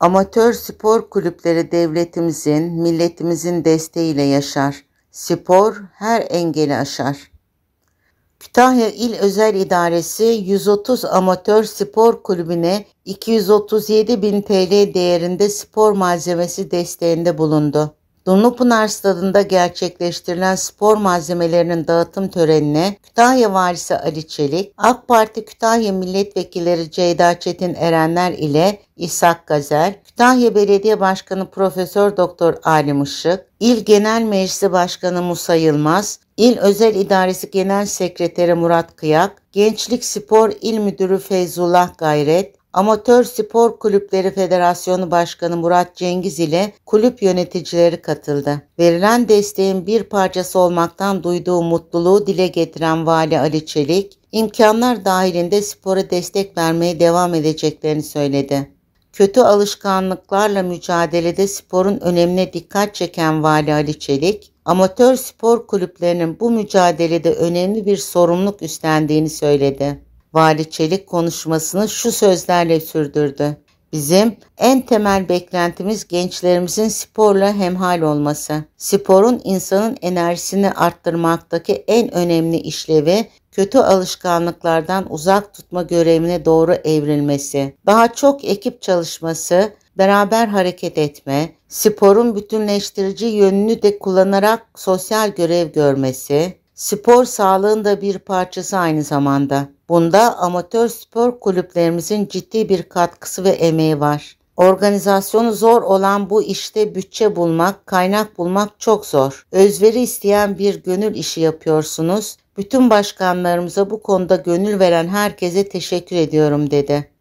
Amatör spor kulüpleri devletimizin, milletimizin desteğiyle yaşar. Spor her engeli aşar. Kütahya İl Özel İdaresi 130 amatör spor kulübüne 237 bin TL değerinde spor malzemesi desteğinde bulundu. Dumlupınar Stadı'nda gerçekleştirilen spor malzemelerinin dağıtım törenine Kütahya Valisi Ali Çelik, AK Parti Kütahya Milletvekilleri Ceyda Çetin Erenler ile İshak Gazel, Kütahya Belediye Başkanı Profesör Doktor Ali Işık, İl Genel Meclisi Başkanı Musa Yılmaz, İl Özel İdaresi Genel Sekreteri Murat Kıyak, Gençlik Spor İl Müdürü Feyzullah Gayret, Amatör Spor Kulüpleri Federasyonu Başkanı Murat Cengiz ile kulüp yöneticileri katıldı. Verilen desteğin bir parçası olmaktan duyduğu mutluluğu dile getiren Vali Ali Çelik, imkanlar dahilinde spora destek vermeye devam edeceklerini söyledi. Kötü alışkanlıklarla mücadelede sporun önemine dikkat çeken Vali Ali Çelik, amatör spor kulüplerinin bu mücadelede önemli bir sorumluluk üstlendiğini söyledi. Vali Çelik konuşmasını şu sözlerle sürdürdü. Bizim en temel beklentimiz gençlerimizin sporla hemhal olması. Sporun insanın enerjisini arttırmaktaki en önemli işlevi kötü alışkanlıklardan uzak tutma görevine doğru evrilmesi. Daha çok ekip çalışması, beraber hareket etme, sporun bütünleştirici yönünü de kullanarak sosyal görev görmesi, spor sağlığın da bir parçası aynı zamanda. Bunda amatör spor kulüplerimizin ciddi bir katkısı ve emeği var. Organizasyonu zor olan bu işte bütçe bulmak, kaynak bulmak çok zor. Özveri isteyen bir gönül işi yapıyorsunuz. Bütün başkanlarımıza bu konuda gönül veren herkese teşekkür ediyorum dedi.